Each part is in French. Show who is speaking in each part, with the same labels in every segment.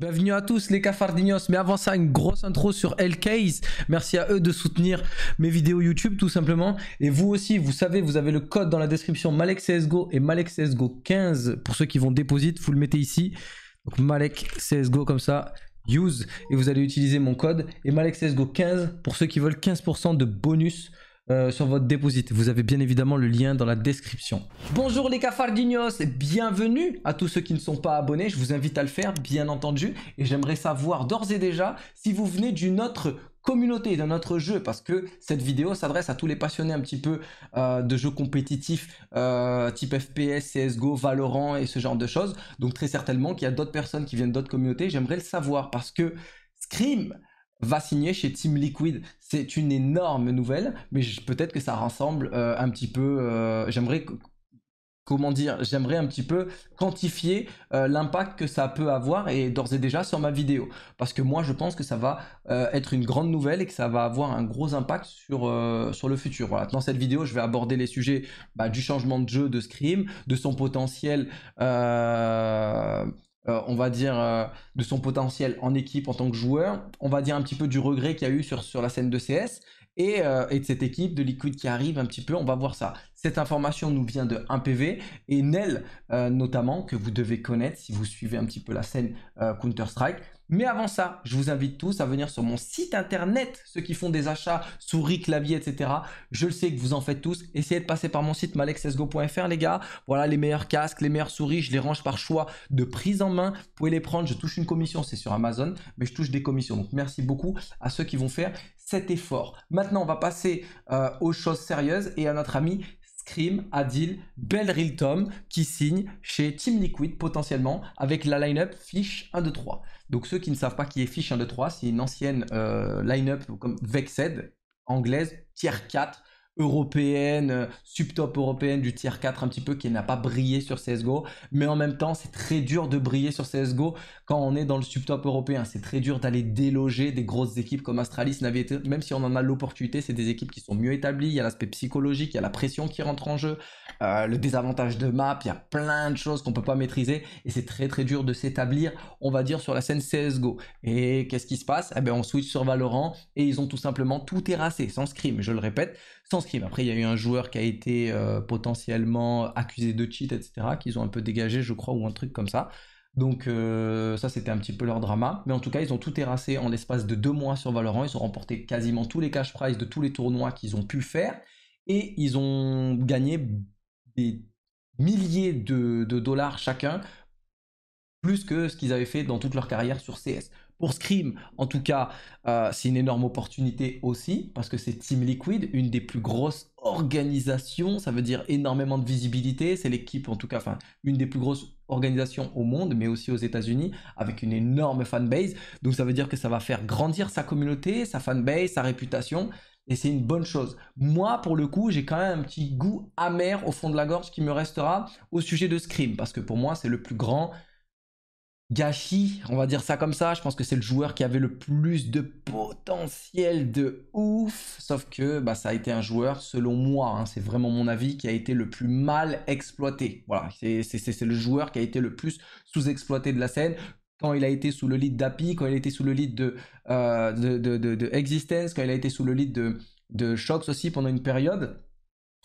Speaker 1: Bienvenue à tous les cafardinos, mais avant ça une grosse intro sur LKs, merci à eux de soutenir mes vidéos YouTube tout simplement, et vous aussi vous savez vous avez le code dans la description MalekCSGO et MalekCSGO15 pour ceux qui vont déposer, vous le mettez ici, donc MalekCSGO comme ça, use, et vous allez utiliser mon code, et MalekCSGO15 pour ceux qui veulent 15% de bonus euh, sur votre dépôt. Vous avez bien évidemment le lien dans la description. Bonjour les cafardignos, bienvenue à tous ceux qui ne sont pas abonnés. Je vous invite à le faire, bien entendu. Et j'aimerais savoir d'ores et déjà si vous venez d'une autre communauté, d'un autre jeu, parce que cette vidéo s'adresse à tous les passionnés un petit peu euh, de jeux compétitifs euh, type FPS, CSGO, Valorant et ce genre de choses. Donc très certainement qu'il y a d'autres personnes qui viennent d'autres communautés. J'aimerais le savoir parce que Scream, va signer chez Team Liquid. C'est une énorme nouvelle, mais peut-être que ça rassemble euh, un petit peu. Euh, j'aimerais comment dire, j'aimerais un petit peu quantifier euh, l'impact que ça peut avoir et d'ores et déjà sur ma vidéo. Parce que moi, je pense que ça va être une grande nouvelle et que ça va avoir un gros impact sur, sur le futur. Voilà. Dans cette vidéo, je vais aborder les sujets bah, du changement de jeu de Scream, de son potentiel euh, on va dire, euh, de son potentiel en équipe en tant que joueur. On va dire un petit peu du regret qu'il y a eu sur, sur la scène de CS et, euh, et, de cette équipe de Liquid qui arrive un petit peu. On va voir ça. Cette information nous vient de 1PV et Nel notamment que vous devez connaître si vous suivez un petit peu la scène Counter Strike. Mais avant ça, je vous invite tous à venir sur mon site internet, ceux qui font des achats, souris, clavier, etc. Je le sais que vous en faites tous. Essayez de passer par mon site malexesgo.fr, les gars. Voilà les meilleurs casques, les meilleures souris. Je les range par choix de prise en main. Vous pouvez les prendre. Je touche une commission, c'est sur Amazon, mais je touche des commissions. Donc merci beaucoup à ceux qui vont faire cet effort. Maintenant, on va passer euh, aux choses sérieuses et à notre ami Scream, Adil, Real Tom qui signe chez Team Liquid potentiellement avec la line-up Fish 1, 2, 3. Donc ceux qui ne savent pas qui est Fish 1, 2, 3, c'est une ancienne euh, line-up comme Vexed, anglaise, tier 4, européenne, euh, subtop européenne du tier 4 un petit peu qui n'a pas brillé sur CSGO. Mais en même temps, c'est très dur de briller sur CSGO quand on est dans le subtop européen. C'est très dur d'aller déloger des grosses équipes comme Astralis, Navi, e Même si on en a l'opportunité, c'est des équipes qui sont mieux établies. Il y a l'aspect psychologique, il y a la pression qui rentre en jeu, euh, le désavantage de map, il y a plein de choses qu'on peut pas maîtriser. Et c'est très très dur de s'établir, on va dire, sur la scène CSGO. Et qu'est-ce qui se passe Eh bien, on switch sur Valorant et ils ont tout simplement tout terrassé, sans scrim, je le répète, sans après, il y a eu un joueur qui a été euh, potentiellement accusé de cheat, etc., qu'ils ont un peu dégagé, je crois, ou un truc comme ça. Donc euh, ça, c'était un petit peu leur drama. Mais en tout cas, ils ont tout terrassé en l'espace de deux mois sur Valorant. Ils ont remporté quasiment tous les cash prizes de tous les tournois qu'ils ont pu faire. Et ils ont gagné des milliers de, de dollars chacun, plus que ce qu'ils avaient fait dans toute leur carrière sur CS. Pour Scream, en tout cas, euh, c'est une énorme opportunité aussi, parce que c'est Team Liquid, une des plus grosses organisations, ça veut dire énormément de visibilité, c'est l'équipe en tout cas, enfin, une des plus grosses organisations au monde, mais aussi aux États-Unis, avec une énorme fanbase. Donc ça veut dire que ça va faire grandir sa communauté, sa fanbase, sa réputation, et c'est une bonne chose. Moi, pour le coup, j'ai quand même un petit goût amer au fond de la gorge qui me restera au sujet de Scream, parce que pour moi, c'est le plus grand gâchis, on va dire ça comme ça. Je pense que c'est le joueur qui avait le plus de potentiel de ouf. Sauf que bah, ça a été un joueur, selon moi, hein, c'est vraiment mon avis, qui a été le plus mal exploité. Voilà, c'est le joueur qui a été le plus sous-exploité de la scène. Quand il a été sous le lead d'Api, quand il a été sous le lead euh, de, de, Existence, quand il a été sous le lead de, de Shox aussi pendant une période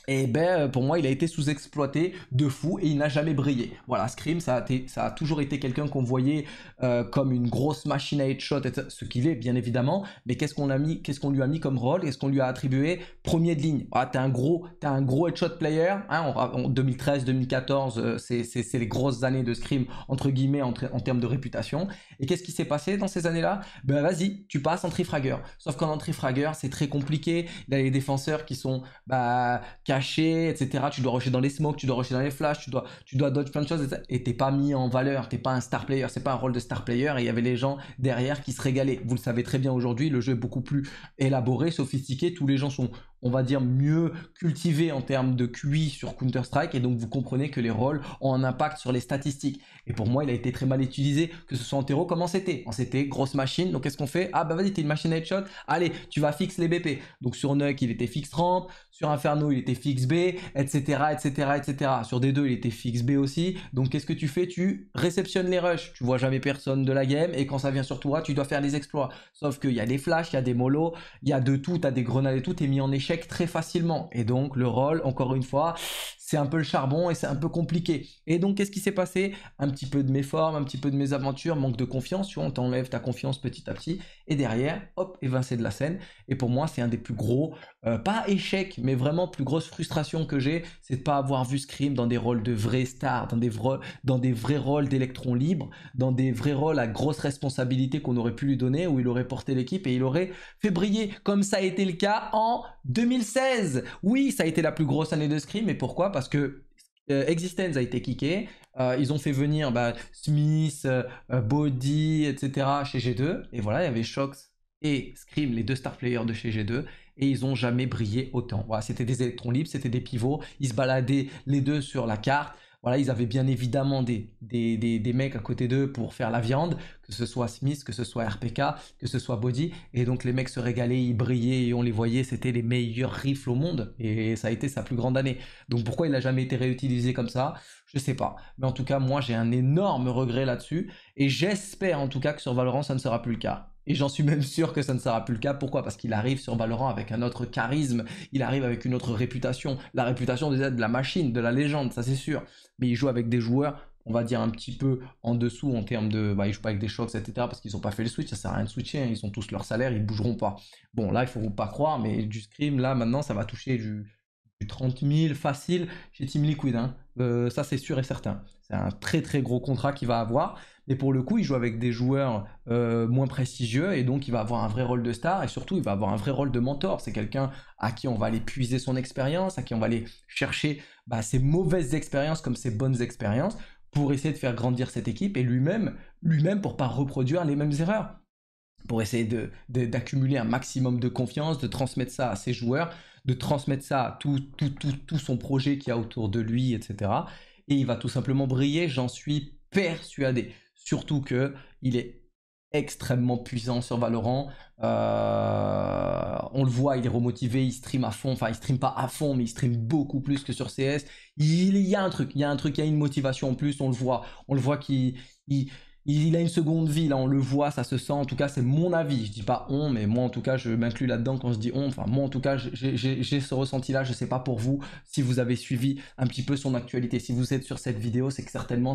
Speaker 1: et ben euh, pour moi il a été sous-exploité de fou et il n'a jamais brillé. Voilà, Scream ça a, ça a toujours été quelqu'un qu'on voyait euh, comme une grosse machine à headshot, ce qu'il est bien évidemment, mais qu'est-ce qu'on a mis, qu'est-ce qu'on lui a mis comme rôle, qu'est-ce qu'on lui a attribué Premier de ligne. Ah, t'es un gros, un gros headshot player. Hein, 2013, 2014, euh, c'est les grosses années de Scream entre guillemets en, en termes de réputation. Et qu'est-ce qui s'est passé dans ces années-là Ben vas-y, tu passes en Trifragger Sauf qu'en Trifragger c'est très compliqué. Il y a les défenseurs qui sont bah, caché, etc. Tu dois rusher dans les smokes, tu dois rusher dans les flashs, tu dois, tu dois dodge plein de choses et t'es pas mis en valeur, t'es pas un star player, c'est pas un rôle de star player et il y avait les gens derrière qui se régalaient. Vous le savez très bien aujourd'hui, le jeu est beaucoup plus élaboré, sophistiqué, tous les gens sont on va dire, mieux cultivé en termes de QI sur Counter-Strike, et donc vous comprenez que les rôles ont un impact sur les statistiques. Et pour moi, il a été très mal utilisé, que ce soit en terreau comme en CT. En CT, grosse machine, donc qu'est-ce qu'on fait Ah bah vas-y, t'es une machine headshot, allez, tu vas fixer les BP. Donc sur Nuke, il était fixe 30 sur Inferno, il était fixe B, etc., etc., etc. Sur D2, il était fixe B aussi. Donc qu'est-ce que tu fais Tu réceptionnes les rushs, tu vois jamais personne de la game, et quand ça vient sur toi, tu dois faire les exploits. Sauf qu'il y a des flashs, il y a des molos, il y a de tout, as des grenades et tout, es mis en échec très facilement. Et donc le rôle, encore une fois, c'est un peu le charbon et c'est un peu compliqué. Et donc qu'est-ce qui s'est passé Un petit peu de mes formes, un petit peu de mes aventures, manque de confiance, tu vois, on t'enlève ta confiance petit à petit. Et derrière, hop, évincé ben, de la scène. Et pour moi, c'est un des plus gros, euh, pas échec, mais vraiment plus grosse frustration que j'ai, c'est de pas avoir vu Scream dans des rôles de vrais stars, dans des, vrais, dans des vrais rôles d'électrons libres, dans des vrais rôles à grosse responsabilité qu'on aurait pu lui donner, où il aurait porté l'équipe et il aurait fait briller, comme ça a été le cas en deux 2016. Oui, ça a été la plus grosse année de Scream, et pourquoi Parce que euh, Existence a été kické. Euh, ils ont fait venir bah, Smith, euh, Body, etc. chez G2. Et voilà, il y avait Shox et Scream, les deux star players de chez G2. Et ils n'ont jamais brillé autant. Voilà, c'était des électrons libres, c'était des pivots. Ils se baladaient les deux sur la carte. Voilà, ils avaient bien évidemment des, mecs à côté d'eux pour faire la viande, que ce soit Smith, que ce soit RPK, que ce soit Body. Et donc les mecs se régalaient, ils brillaient et on les voyait, c'était les meilleurs rifles au monde. Et ça a été sa plus grande année. Donc pourquoi il n'a jamais été réutilisé comme ça Je ne sais pas. Mais en tout cas, moi j'ai un énorme regret là-dessus. Et j'espère en tout cas que sur Valorant, ça ne sera plus le cas. Et j'en suis même sûr que ça ne sera plus le cas. Pourquoi Parce qu'il arrive sur Valorant avec un autre charisme, il arrive avec une autre réputation, la réputation de la machine, de la légende, ça c'est sûr. Mais il joue avec des joueurs, on va dire un petit peu en dessous en termes de, bah joue pas avec des chocs, etc. Parce qu'ils n'ont pas fait le switch, ça sert à rien de switcher, hein. ils ont tous leur salaire, ils bougeront pas. Bon là, il faut pas croire, mais du scrim là maintenant, ça va toucher du 30 000 facile chez Team Liquid. Hein. Euh, ça, c'est sûr et certain. C'est un très très gros contrat qu'il va avoir. Mais pour le coup, il joue avec des joueurs euh, moins prestigieux et donc il va avoir un vrai rôle de star et surtout il va avoir un vrai rôle de mentor. C'est quelqu'un à qui on va aller puiser son expérience, à qui on va aller chercher bah, ses mauvaises expériences comme ses bonnes expériences pour essayer de faire grandir cette équipe et lui-même, lui-même pour pas reproduire les mêmes erreurs pour essayer d'accumuler de, un maximum de confiance, de transmettre ça à ses joueurs, de transmettre ça à tout, tout, tout, tout son projet qu'il y a autour de lui, etc. Et il va tout simplement briller, j'en suis persuadé. Surtout que il est extrêmement puissant sur Valorant. Euh, on le voit, il est remotivé, il stream à fond, enfin il stream pas à fond, mais il stream beaucoup plus que sur CS. Il y a un truc, il y a un truc, a une motivation en plus, on le voit. On le voit qu'il il, a une seconde vie, là on le voit, ça se sent, en tout cas c'est mon avis, je dis pas on, mais moi en tout cas je m'inclus là-dedans quand je dis on, enfin moi en tout cas j'ai ce ressenti-là, je sais pas pour vous, si vous avez suivi un petit peu son actualité, si vous êtes sur cette vidéo, c'est que certainement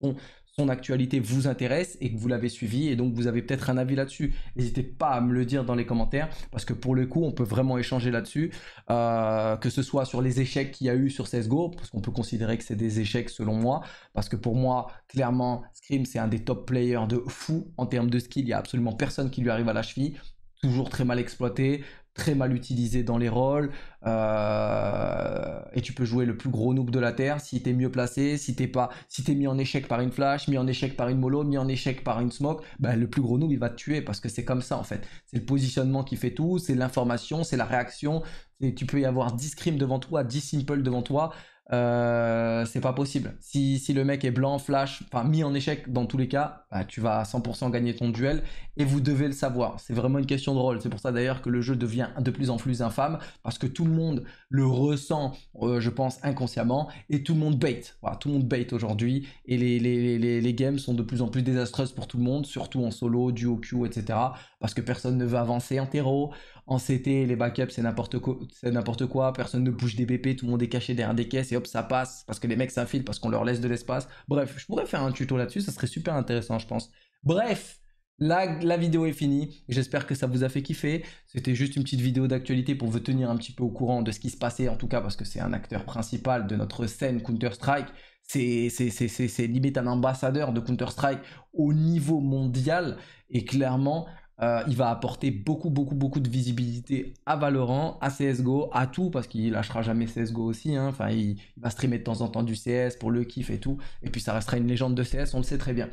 Speaker 1: on » son actualité vous intéresse et que vous l'avez suivi et donc vous avez peut-être un avis là-dessus. N'hésitez pas à me le dire dans les commentaires parce que pour le coup, on peut vraiment échanger là-dessus, euh, que ce soit sur les échecs qu'il y a eu sur CSGO, parce qu'on peut considérer que c'est des échecs selon moi, parce que pour moi, clairement, Scream, c'est un des top players de fou en termes de skill. Il n'y a absolument personne qui lui arrive à la cheville toujours très mal exploité, très mal utilisé dans les rôles. Euh, et tu peux jouer le plus gros noob de la Terre si tu es mieux placé, si t'es pas, si t'es mis en échec par une flash, mis en échec par une mollo, mis en échec par une smoke, ben, le plus gros noob il va te tuer parce que c'est comme ça en fait. C'est le positionnement qui fait tout, c'est l'information, c'est la réaction. Et tu peux y avoir 10 scrims devant toi, 10 simples devant toi. Euh, c'est pas possible. Si, le mec est blanc, flash, enfin mis en échec dans tous les cas, bah, tu vas à 100% gagner ton duel et vous devez le savoir. C'est vraiment une question de rôle. C'est pour ça d'ailleurs que le jeu devient de plus en plus infâme parce que tout le monde le ressent, euh, je pense, inconsciemment et tout le monde bait. Voilà, tout le monde bait aujourd'hui et les, les, les, games sont de plus en plus désastreuses pour tout le monde, surtout en solo, duo queue, etc. Parce que personne ne veut avancer en terreau. En CT, les backups, c'est n'importe quoi, personne ne bouge des BP, tout le monde est caché derrière des caisses et ça passe, parce que les mecs s'affilent, parce qu'on leur laisse de l'espace. Bref, je pourrais faire un tuto là-dessus, ça serait super intéressant, je pense. Bref, la, la, vidéo est finie, j'espère que ça vous a fait kiffer. C'était juste une petite vidéo d'actualité pour vous tenir un petit peu au courant de ce qui se passait, en tout cas parce que c'est un acteur principal de notre scène Counter-Strike. C'est limite un ambassadeur de Counter-Strike au niveau mondial. Et clairement, euh, il va apporter beaucoup, beaucoup, beaucoup de visibilité à Valorant, à CSGO, à tout, parce qu'il lâchera jamais CSGO aussi. Hein. Enfin, il, va streamer de temps en temps du CS pour le kiff et tout. Et puis, ça restera une légende de CS, on le sait très bien.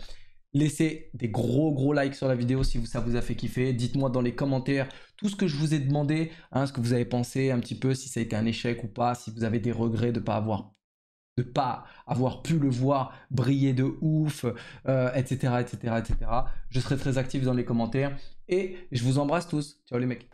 Speaker 1: Laissez des gros, gros likes sur la vidéo si ça vous a fait kiffer. Dites-moi dans les commentaires tout ce que je vous ai demandé, hein, ce que vous avez pensé un petit peu, si ça a été un échec ou pas, si vous avez des regrets de ne pas avoir de pas avoir pu le voir briller de ouf, etc., etc., etc. Je serai très actif dans les commentaires et je vous embrasse tous. Ciao les mecs.